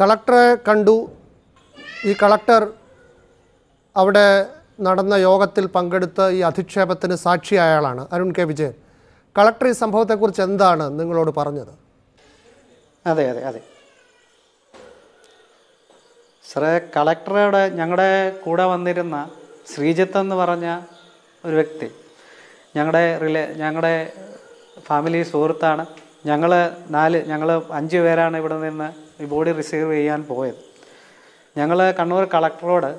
കളക്ടറെ കണ്ടു ഈ കളക്ടർ അവിടെ നടന്ന യോഗത്തിൽ പങ്കെടുത്ത ഈ അധിക്ഷേപത്തിന് സാക്ഷി ആളാണ് അരുൺ കെ വിജയൻ കളക്ടർ ഈ സംഭവത്തെക്കുറിച്ച് എന്താണ് നിങ്ങളോട് പറഞ്ഞത് അതെ അതെ അതെ സാറേ കളക്ടറുടെ ഞങ്ങളുടെ കൂടെ വന്നിരുന്ന ശ്രീജിത്ത് എന്ന് പറഞ്ഞ ഒരു വ്യക്തി ഞങ്ങളുടെ റിലേ ഞങ്ങളുടെ ഫാമിലി സുഹൃത്താണ് ഞങ്ങൾ നാല് ഞങ്ങൾ അഞ്ച് പേരാണ് ഇവിടെ നിന്ന് ഈ ബോഡി റിസീവ് ചെയ്യാൻ പോയത് ഞങ്ങൾ കണ്ണൂർ കളക്ടറോട്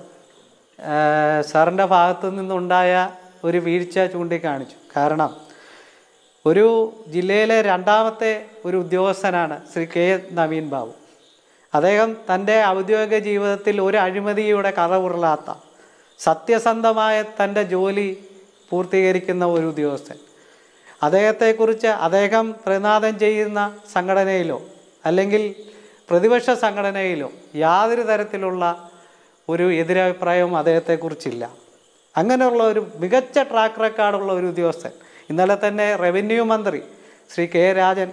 സാറിൻ്റെ ഭാഗത്തു നിന്നുണ്ടായ ഒരു വീഴ്ച ചൂണ്ടിക്കാണിച്ചു കാരണം ഒരു ജില്ലയിലെ രണ്ടാമത്തെ ഒരു ഉദ്യോഗസ്ഥനാണ് ശ്രീ കെ നവീൻ ബാബു അദ്ദേഹം തൻ്റെ ഔദ്യോഗിക ജീവിതത്തിൽ ഒരു അഴിമതിയുടെ കഥ ഉരുളാത്ത സത്യസന്ധമായ തൻ്റെ ജോലി പൂർത്തീകരിക്കുന്ന ഒരു ഉദ്യോഗസ്ഥൻ അദ്ദേഹത്തെക്കുറിച്ച് അദ്ദേഹം പ്രതിനാദം ചെയ്യുന്ന സംഘടനയിലോ അല്ലെങ്കിൽ പ്രതിപക്ഷ സംഘടനയിലും യാതൊരു തരത്തിലുള്ള ഒരു എതിരഭിപ്രായവും അദ്ദേഹത്തെക്കുറിച്ചില്ല അങ്ങനെയുള്ള ഒരു മികച്ച ട്രാക്ക് റെക്കോർഡുള്ള ഒരു ഉദ്യോഗസ്ഥൻ ഇന്നലെ തന്നെ റവന്യൂ മന്ത്രി ശ്രീ കെ രാജൻ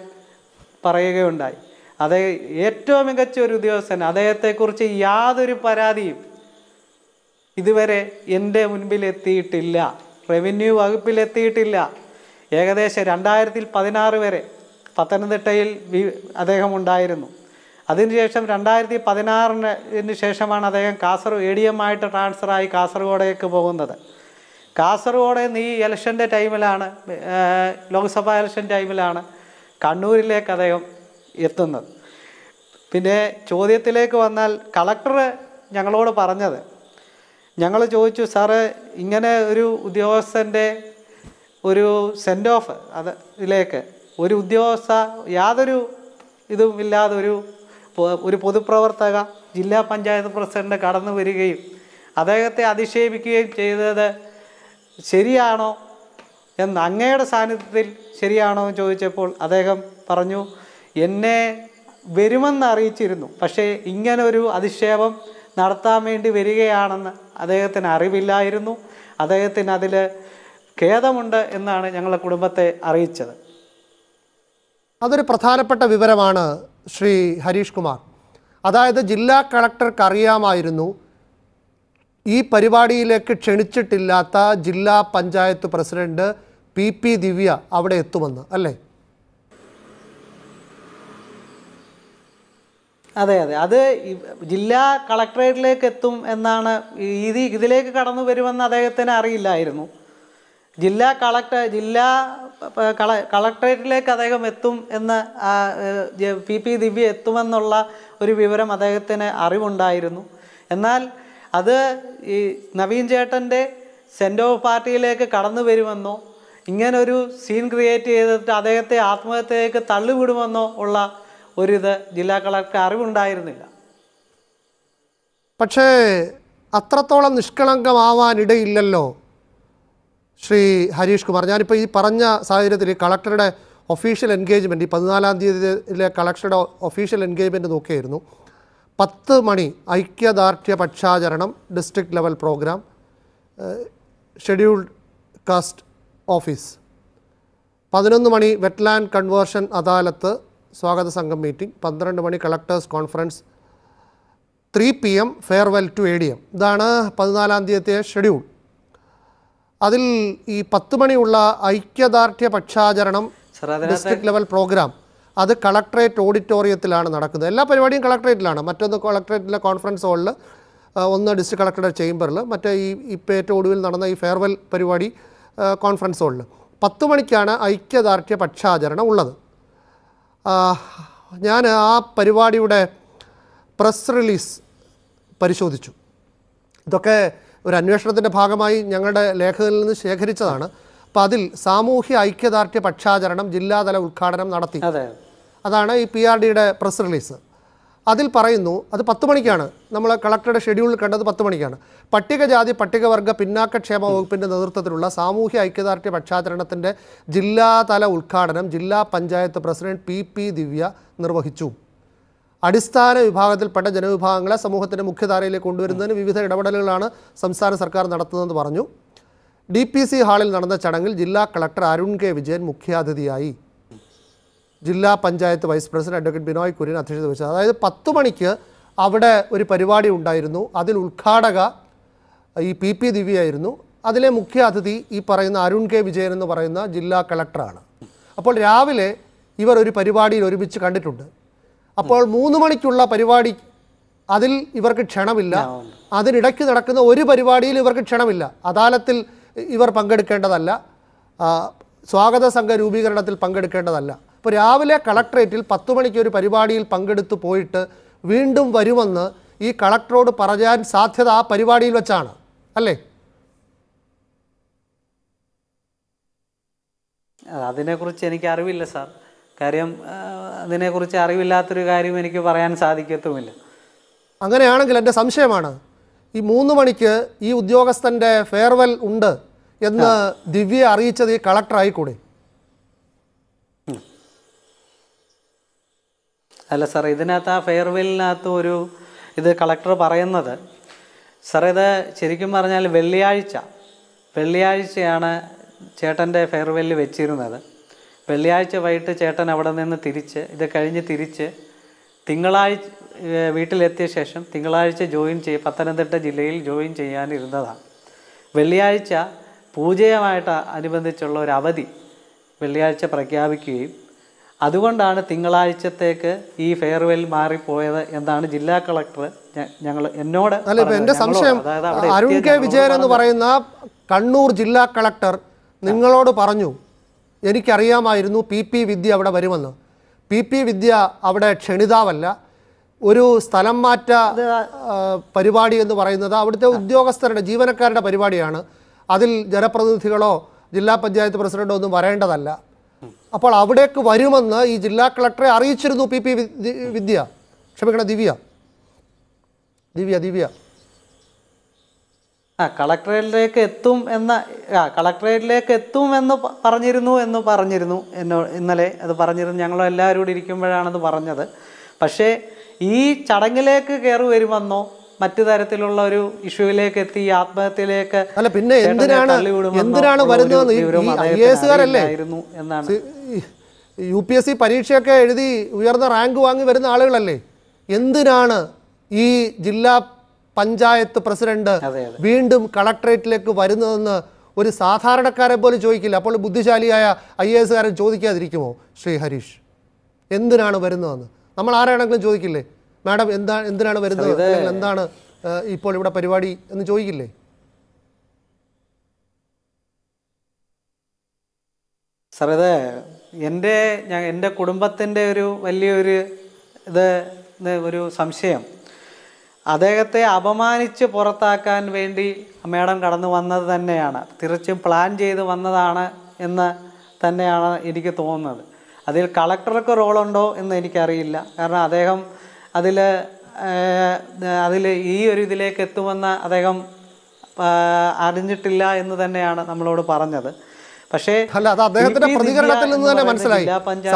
പറയുകയുണ്ടായി അതേ ഏറ്റവും മികച്ച ഒരു ഉദ്യോഗസ്ഥൻ അദ്ദേഹത്തെക്കുറിച്ച് യാതൊരു പരാതിയും ഇതുവരെ എൻ്റെ മുൻപിൽ എത്തിയിട്ടില്ല റവന്യൂ വകുപ്പിൽ എത്തിയിട്ടില്ല ഏകദേശം രണ്ടായിരത്തി പതിനാറ് വരെ പത്തനംതിട്ടയിൽ അദ്ദേഹം ഉണ്ടായിരുന്നു അതിനുശേഷം രണ്ടായിരത്തി പതിനാറിന് ശേഷമാണ് അദ്ദേഹം കാസർഗോഡ് എ ഡി എം ആയിട്ട് ട്രാൻസ്ഫറായി കാസർഗോഡേക്ക് പോകുന്നത് കാസർഗോഡ് ഈ ഇലക്ഷൻ്റെ ടൈമിലാണ് ലോക്സഭാ ഇലക്ഷൻ ടൈമിലാണ് കണ്ണൂരിലേക്ക് അദ്ദേഹം എത്തുന്നത് പിന്നെ ചോദ്യത്തിലേക്ക് വന്നാൽ കളക്ടർ ഞങ്ങളോട് പറഞ്ഞത് ഞങ്ങൾ ചോദിച്ചു സാറ് ഇങ്ങനെ ഒരു ഉദ്യോഗസ്ഥൻ്റെ ഒരു സെൻഡ് ഓഫ് അത് ഇതിലേക്ക് ഒരു ഉദ്യോഗസ്ഥ യാതൊരു ഇതും ഒരു ഒരു പൊതുപ്രവർത്തക ജില്ലാ പഞ്ചായത്ത് പ്രസിഡന്റ് കടന്നു വരികയും അദ്ദേഹത്തെ അധിക്ഷേപിക്കുകയും ചെയ്തത് ശരിയാണോ എന്ന് അങ്ങയുടെ സാന്നിധ്യത്തിൽ ശരിയാണോ എന്ന് ചോദിച്ചപ്പോൾ അദ്ദേഹം പറഞ്ഞു എന്നെ വരുമെന്ന് അറിയിച്ചിരുന്നു പക്ഷേ ഇങ്ങനൊരു അധിക്ഷേപം നടത്താൻ വേണ്ടി വരികയാണെന്ന് അദ്ദേഹത്തിന് അറിവില്ലായിരുന്നു അദ്ദേഹത്തിന് അതിൽ ഖേദമുണ്ട് എന്നാണ് ഞങ്ങളുടെ കുടുംബത്തെ അറിയിച്ചത് അതൊരു പ്രധാനപ്പെട്ട വിവരമാണ് ശ്രീ ഹരീഷ് കുമാർ അതായത് ജില്ലാ കളക്ടർക്ക് അറിയാമായിരുന്നു ഈ പരിപാടിയിലേക്ക് ക്ഷണിച്ചിട്ടില്ലാത്ത ജില്ലാ panchayat president P P Divya അവിടെ എത്തുമെന്ന് അല്ലേ അതെ അതെ അത് ജില്ലാ കളക്ടറേറ്റിലേക്ക് എത്തും എന്നാണ് ഇത് ഇതിലേക്ക് കടന്നു വരുമെന്ന് അദ്ദേഹത്തിന് അറിയില്ലായിരുന്നു ജില്ലാ കളക്ടർ ജില്ലാ കള കളക്ടറേറ്റിലേക്ക് അദ്ദേഹം എത്തും എന്ന് പി പി ദിവ്യ എത്തുമെന്നുള്ള ഒരു വിവരം അദ്ദേഹത്തിന് അറിവുണ്ടായിരുന്നു എന്നാൽ അത് ഈ നവീൻ ചേട്ടൻ്റെ സെൻ്റ് ഓഫ് പാർട്ടിയിലേക്ക് കടന്നു വരുമെന്നോ ഇങ്ങനൊരു സീൻ ക്രിയേറ്റ് ചെയ്തിട്ട് അദ്ദേഹത്തെ ആത്മഹത്യയിലേക്ക് തള്ളിവിടുമെന്നോ ഉള്ള ഒരിത് ജില്ലാ കളക്ടർ അറിവുണ്ടായിരുന്നില്ല പക്ഷേ അത്രത്തോളം നിഷ്കളങ്കമാവാനിടയില്ലല്ലോ ശ്രീ ഹരീഷ് കുമാർ ഞാനിപ്പോൾ ഈ പറഞ്ഞ സാഹചര്യത്തിൽ കളക്ടറുടെ ഒഫീഷ്യൽ എൻഗേജ്മെൻറ്റ് ഈ പതിനാലാം തീയതിയിലെ കളക്ടറുടെ ഒഫീഷ്യൽ എൻഗേജ്മെൻറ്റ് നോക്കിയായിരുന്നു പത്ത് മണി ഐക്യദാർഢ്യ പക്ഷാചരണം district level programme scheduled caste office പതിനൊന്ന് മണി വെറ്റ്ലാൻഡ് കൺവേർഷൻ അദാലത്ത് സ്വാഗത സംഘം മീറ്റിംഗ് പന്ത്രണ്ട് മണി collectors conference three P M farewell to A D M ഇതാണ് പതിനാലാം തീയതിയെ ഷെഡ്യൂൾ അതിൽ ഈ പത്ത് മണിയുള്ള ഐക്യദാർഢ്യ പക്ഷാചരണം ഡിസ്ട്രിക്ട് ലെവൽ പ്രോഗ്രാം അത് കളക്ട്രേറ്റ് ഓഡിറ്റോറിയത്തിലാണ് നടക്കുന്നത് എല്ലാ പരിപാടിയും കളക്ടറേറ്റിലാണ് മറ്റൊന്ന് കളക്ടറേറ്റിലെ കോൺഫറൻസ് ഹാളിൽ ഒന്ന് ഡിസ്ട്രിക്ട് കളക്ടറുടെ ചേംബറിൽ മറ്റേ ഈ ഇപ്പോൾ ഏറ്റവും ഒടുവിൽ നടന്ന ഈ ഫെയർവെൽ പരിപാടി കോൺഫറൻസ് ഹാളിൽ പത്ത് മണിക്കാണ് ഐക്യദാർഢ്യ പക്ഷാചരണം ഉള്ളത് ഞാൻ ആ പരിപാടിയുടെ പ്രസ് റിലീസ് പരിശോധിച്ചു ഇതൊക്കെ ഒരു അന്വേഷണത്തിൻ്റെ ഭാഗമായി ഞങ്ങളുടെ ലേഖകളിൽ നിന്ന് ശേഖരിച്ചതാണ് അപ്പോൾ അതിൽ സാമൂഹ്യ ഐക്യദാർഢ്യ പക്ഷാചരണം ജില്ലാതല ഉദ്ഘാടനം നടത്തി അതാണ് ഈ പി ആർ ഡിയുടെ പ്രസ് റിലീസ് അതിൽ പറയുന്നു അത് പത്ത് മണിക്കാണ് നമ്മൾ കളക്ടറുടെ ഷെഡ്യൂളിൽ കണ്ടത് പത്ത് മണിക്കാണ് പട്ടികജാതി പട്ടികവർഗ പിന്നാക്കക്ഷേമ വകുപ്പിൻ്റെ നേതൃത്വത്തിലുള്ള സാമൂഹ്യ ഐക്യദാർഢ്യ പക്ഷാചരണത്തിൻ്റെ ജില്ലാതല ഉദ്ഘാടനം ജില്ലാ panchayat president P P Divya നിർവഹിച്ചു അടിസ്ഥാന വിഭാഗത്തിൽപ്പെട്ട ജനവിഭാഗങ്ങളെ സമൂഹത്തിൻ്റെ മുഖ്യധാരയിലേക്ക് കൊണ്ടുവരുന്നതിന് വിവിധ ഇടപെടലുകളാണ് സംസ്ഥാന സർക്കാർ നടത്തുന്നതെന്ന് പറഞ്ഞു ഡി പി സി ഹാളിൽ നടന്ന ചടങ്ങിൽ ജില്ലാ കളക്ടർ അരുൺ കെ വിജയൻ മുഖ്യാതിഥിയായി ജില്ലാ panchayat vice president advocate Binoy Kurian അധ്യക്ഷത വഹിച്ചത് അതായത് പത്ത് മണിക്ക് അവിടെ ഒരു പരിപാടി ഉണ്ടായിരുന്നു അതിൽ ഉദ്ഘാടക ഈ പി പി ദിവ്യയായിരുന്നു അതിലെ മുഖ്യ അതിഥി ഈ പറയുന്ന അരുൺ കെ വിജയൻ എന്ന് പറയുന്ന ജില്ലാ കളക്ടറാണ് അപ്പോൾ രാവിലെ ഇവർ ഒരു പരിപാടിയിൽ ഒരുമിച്ച് കണ്ടിട്ടുണ്ട് അപ്പോൾ മൂന്ന് മണിക്കുള്ള പരിപാടി അതിൽ ഇവർക്ക് ക്ഷണമില്ല അതിനിടയ്ക്ക് നടക്കുന്ന ഒരു പരിപാടിയിൽ ഇവർക്ക് ക്ഷണമില്ല അദാലത്തിൽ ഇവർ പങ്കെടുക്കേണ്ടതല്ല സ്വാഗത സംഘ രൂപീകരണത്തിൽ പങ്കെടുക്കേണ്ടതല്ല ഇപ്പോൾ രാവിലെ കളക്ട്രേറ്റിൽ പത്ത് മണിക്ക് ഒരു പരിപാടിയിൽ പങ്കെടുത്തു പോയിട്ട് വീണ്ടും വരുമെന്ന് ഈ കളക്ടറോട് പറയാൻ സാധ്യത ആ പരിപാടിയിൽ വെച്ചാണ് അല്ലേ അതിനെക്കുറിച്ച് എനിക്ക് അറിവില്ല സാർ കാര്യം അതിനെക്കുറിച്ച് അറിവില്ലാത്തൊരു കാര്യം എനിക്ക് പറയാൻ സാധിക്കത്തുമില്ല അങ്ങനെയാണെങ്കിൽ എൻ്റെ സംശയമാണ് ഈ മൂന്ന് മണിക്ക് ഈ ഉദ്യോഗസ്ഥൻ്റെ ഫെയർവെൽ ഉണ്ട് എന്ന് ദിവ്യ അറിയിച്ചത് ഈ കളക്ടറായിക്കൂടി അല്ല സാർ ഇതിനകത്ത് ആ ഫെയർവെല്ലിനകത്ത് ഒരു ഇത് കളക്ടർ പറയുന്നത് സാർ ഇത് ശരിക്കും പറഞ്ഞാൽ വെള്ളിയാഴ്ച വെള്ളിയാഴ്ചയാണ് ചേട്ടൻ്റെ ഫെയർവെല്ല് വെച്ചിരുന്നത് വെള്ളിയാഴ്ച വൈകിട്ട് ചേട്ടൻ അവിടെ നിന്ന് തിരിച്ച് ഇത് കഴിഞ്ഞ് തിരിച്ച് തിങ്കളാഴ്ച വീട്ടിലെത്തിയ ശേഷം തിങ്കളാഴ്ച ജോയിൻ ചെയ്യ പത്തനംതിട്ട ജില്ലയിൽ ജോയിൻ ചെയ്യാനിരുന്നതാണ് വെള്ളിയാഴ്ച പൂജയുമായിട്ട് അനുബന്ധിച്ചുള്ള ഒരു അവധി വെള്ളിയാഴ്ച പ്രഖ്യാപിക്കുകയും അതുകൊണ്ടാണ് തിങ്കളാഴ്ചത്തേക്ക് ഈ ഫെയർവെൽ മാറിപ്പോയത് എന്നാണ് ജില്ലാ കളക്ടർ ഞങ്ങൾ എന്നോട് എൻ്റെ സംശയം അരുൺ കെ വിജയൻ എന്ന് പറയുന്ന കണ്ണൂർ ജില്ലാ കളക്ടർ നിങ്ങളോട് പറഞ്ഞു എനിക്കറിയാമായിരുന്നു പി പി വിദ്യ അവിടെ വരുമെന്ന് പി പി വിദ്യ അവിടെ ക്ഷണിതാവല്ല ഒരു സ്ഥലം മാറ്റ പരിപാടി എന്ന് പറയുന്നത് അവിടുത്തെ ഉദ്യോഗസ്ഥരുടെ ജീവനക്കാരുടെ പരിപാടിയാണ് അതിൽ ജനപ്രതിനിധികളോ ജില്ലാ പഞ്ചായത്ത് പ്രസിഡന്റോ ഒന്നും വരേണ്ടതല്ല അപ്പോൾ അവിടേക്ക് വരുമെന്ന് ഈ ജില്ലാ കളക്ടറെ അറിയിച്ചിരുന്നു പി പി വിദ്യ ക്ഷമിക്കണം ദിവ്യ ദിവ്യ ദിവ്യ ആ കളക്ടറേറ്റിലേക്ക് എത്തും എന്ന ആ കളക്ടറേറ്റിലേക്ക് എത്തും എന്ന് പറഞ്ഞിരുന്നു എന്ന് പറഞ്ഞിരുന്നു എന്നോ ഇന്നലെ അത് പറഞ്ഞിരുന്നു ഞങ്ങളെല്ലാവരും കൂടി ഇരിക്കുമ്പോഴാണത് പറഞ്ഞത് പക്ഷേ ഈ ചടങ്ങിലേക്ക് കയറി വരുമെന്നോ മറ്റു തരത്തിലുള്ള ഒരു ഇഷ്യൂവിലേക്ക് എത്തി ആത്മഹത്യയിലേക്ക് അല്ല പിന്നെ എന്തിനാണ് എന്തിനാണ് വരുന്നതെന്ന് എന്നാണ് യു പി എസ് സി പരീക്ഷയൊക്കെ എഴുതി ഉയർന്ന റാങ്ക് വാങ്ങി വരുന്ന ആളുകളല്ലേ എന്തിനാണ് ഈ ജില്ലാ പഞ്ചായത്ത് പ്രസിഡന്റ് വീണ്ടും കളക്ടറേറ്റിലേക്ക് വരുന്നതെന്ന് ഒരു സാധാരണക്കാരെ പോലും ചോദിക്കില്ല അപ്പോൾ ബുദ്ധിശാലിയായ ഐ എ എസുകാരൻ ചോദിക്കാതിരിക്കുമോ ശ്രീ ഹരീഷ് എന്തിനാണ് വരുന്നതെന്ന് നമ്മൾ ആരാണെങ്കിലും ചോദിക്കില്ലേ മാഡം എന്താ എന്തിനാണ് വരുന്നത് എന്താണ് ഇപ്പോൾ ഇവിടെ പരിപാടി എന്ന് ചോദിക്കില്ലേ സാർ ഇത് എൻ്റെ എൻ്റെ കുടുംബത്തിൻ്റെ ഒരു വലിയൊരു ഇത് ഒരു സംശയം അദ്ദേഹത്തെ അപമാനിച്ച് പുറത്താക്കാൻ വേണ്ടി മേഡം കടന്നു വന്നത് തന്നെയാണ് തികച്ചും പ്ലാൻ ചെയ്ത് വന്നതാണ് എന്ന് തന്നെയാണ് എനിക്ക് തോന്നുന്നത് അതിൽ കളക്ടർക്ക് റോളുണ്ടോ എന്ന് എനിക്കറിയില്ല കാരണം അദ്ദേഹം അതിൽ അതിൽ ഈ ഒരു ഇതിലേക്ക് എത്തുമെന്ന് അദ്ദേഹം അറിഞ്ഞിട്ടില്ല എന്ന് തന്നെയാണ് നമ്മളോട് പറഞ്ഞത് പക്ഷേ അല്ല അത് അദ്ദേഹത്തിന്റെ പ്രതികരണത്തിൽ നിന്ന് തന്നെ മനസ്സിലായി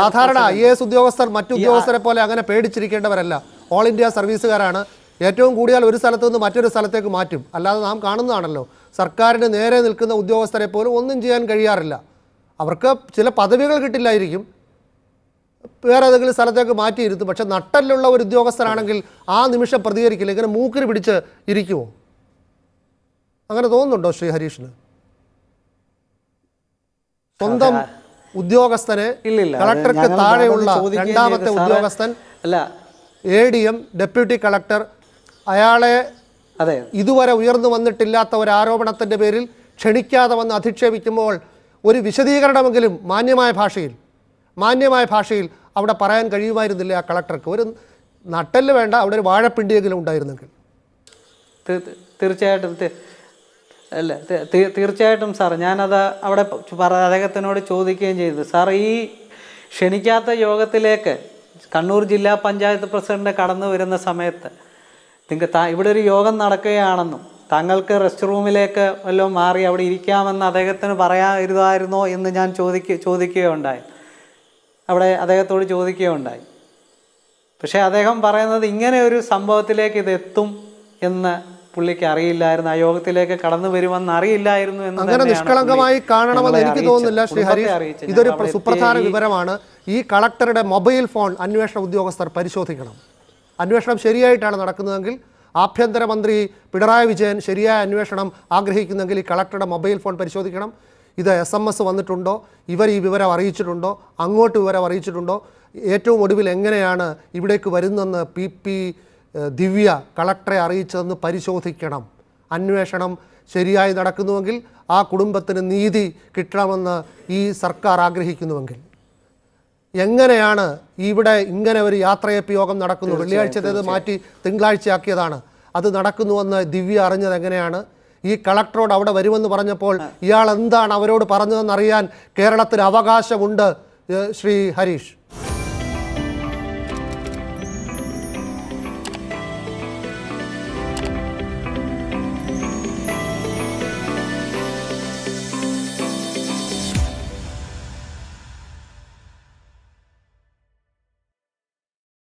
സാധാരണ ഐ എ എസ് ഉദ്യോഗസ്ഥർ മറ്റു ഉദ്യോഗസ്ഥരെ പോലെ അങ്ങനെ പേടിച്ചിരിക്കേണ്ടവരല്ല ഓൾ ഇന്ത്യ സർവീസുകാരാണ് ഏറ്റവും കൂടിയാൽ ഒരു സ്ഥലത്തു നിന്ന് മറ്റൊരു സ്ഥലത്തേക്ക് മാറ്റും അല്ലാതെ നാം കാണുന്നതാണല്ലോ സർക്കാരിന് നേരെ നിൽക്കുന്ന ഉദ്യോഗസ്ഥരെ പോലും ഒന്നും ചെയ്യാൻ കഴിയാറില്ല അവർക്ക് ചില പദവികൾ കിട്ടില്ലായിരിക്കും വേറെ ഏതെങ്കിലും സ്ഥലത്തേക്ക് മാറ്റിയിരുത്തും പക്ഷെ നട്ടലിലുള്ള ഒരു ഉദ്യോഗസ്ഥനാണെങ്കിൽ ആ നിമിഷം പ്രതികരിക്കില്ല ഇങ്ങനെ മൂക്കിന് പിടിച്ച് ഇരിക്കുമോ അങ്ങനെ തോന്നുന്നുണ്ടോ ശ്രീ ഹരീഷിന് സ്വന്തം ഉദ്യോഗസ്ഥനെ കളക്ടർക്ക് താഴെയുള്ള രണ്ടാമത്തെ ഉദ്യോഗസ്ഥൻ അല്ല A D M deputy collector അയാളെ അതെ ഇതുവരെ ഉയർന്നു വന്നിട്ടില്ലാത്ത ഒരു ആരോപണത്തിന്റെ പേരിൽ ക്ഷണിക്കാതെ വന്ന് അധിക്ഷേപിക്കുമ്പോൾ ഒരു വിശദീകരണമെങ്കിലും മാന്യമായ ഭാഷയിൽ മാന്യമായ ഭാഷയിൽ അവിടെ പറയാൻ കഴിയുമായിരുന്നില്ല ആ കളക്ടർക്ക് ഒരു നട്ടല് വേണ്ട അവിടെ ഒരു വാഴപ്പിണ്ടിയെങ്കിലും ഉണ്ടായിരുന്നെങ്കിൽ തീർച്ചയായിട്ടും അല്ല തീർച്ചയായിട്ടും സാർ ഞാനത് അവിടെ അദ്ദേഹത്തിനോട് ചോദിക്കുകയും ചെയ്തു സാർ ഈ ക്ഷണിക്കാത്ത യോഗത്തിലേക്ക് കണ്ണൂർ ജില്ലാ പഞ്ചായത്ത് പ്രസിഡന്റ് കടന്നു വരുന്ന സമയത്ത് നിങ്ങൾക്ക് താ ഇവിടെ ഒരു യോഗം നടക്കുകയാണെന്നും താങ്കൾക്ക് റെസ്റ്റ് റൂമിലേക്ക് വല്ലതും മാറി അവിടെ ഇരിക്കാമെന്ന് അദ്ദേഹത്തിന് പറയാതിരുതായിരുന്നോ എന്ന് ഞാൻ ചോദിക്ക ചോദിക്കുകയുണ്ടായി അവിടെ അദ്ദേഹത്തോട് ചോദിക്കുകയുണ്ടായി പക്ഷേ അദ്ദേഹം പറയുന്നത് ഇങ്ങനെ ഒരു സംഭവത്തിലേക്ക് ഇതെത്തും എന്ന് പുള്ളിക്ക് അറിയില്ലായിരുന്നു ആ യോഗത്തിലേക്ക് കടന്നു വരുമെന്ന് അറിയില്ലായിരുന്നു എന്ന് അങ്ങനെ നിഷ്കളങ്കമായി കാണണമെന്ന് എനിക്ക് തോന്നുന്നില്ല ശ്രീ ഇതൊരു സുപ്രധാന വിവരമാണ് ഈ കളക്ടറുടെ മൊബൈൽ ഫോൺ അന്വേഷണ ഉദ്യോഗസ്ഥർ പരിശോധിക്കണം അന്വേഷണം ശരിയായിട്ടാണ് നടക്കുന്നതെങ്കിൽ ആഭ്യന്തരമന്ത്രി പിണറായി വിജയൻ ശരിയായ അന്വേഷണം ആഗ്രഹിക്കുന്നെങ്കിൽ ഈ കളക്ടറുടെ മൊബൈൽ ഫോൺ പരിശോധിക്കണം ഇത് എസ് എം എസ് വന്നിട്ടുണ്ടോ ഇവർ ഈ വിവരം അറിയിച്ചിട്ടുണ്ടോ അങ്ങോട്ട് വിവരം അറിയിച്ചിട്ടുണ്ടോ ഏറ്റവും ഒടുവിൽ എങ്ങനെയാണ് ഇവിടേക്ക് വരുന്നതെന്ന് പി പി ദിവ്യ കളക്ടറെ അറിയിച്ചതെന്ന് പരിശോധിക്കണം അന്വേഷണം ശരിയായി നടക്കുന്നുവെങ്കിൽ ആ കുടുംബത്തിന് നീതി കിട്ടണമെന്ന് ഈ സർക്കാർ ആഗ്രഹിക്കുന്നുവെങ്കിൽ എങ്ങനെയാണ് ഇവിടെ ഇങ്ങനെ ഒരു യാത്രയപ്പ് യോഗം നടക്കുന്നു വെള്ളിയാഴ്ചത്തേത് മാറ്റി തിങ്കളാഴ്ചയാക്കിയതാണ് അത് നടക്കുന്നുവെന്ന് ദിവ്യ അറിഞ്ഞത് എങ്ങനെയാണ് ഈ കളക്ടറോട് അവിടെ വരുമെന്ന് പറഞ്ഞപ്പോൾ ഇയാൾ എന്താണ് അവരോട് പറഞ്ഞതെന്നറിയാൻ കേരളത്തിന് അവകാശമുണ്ട് ശ്രീ ഹരീഷ്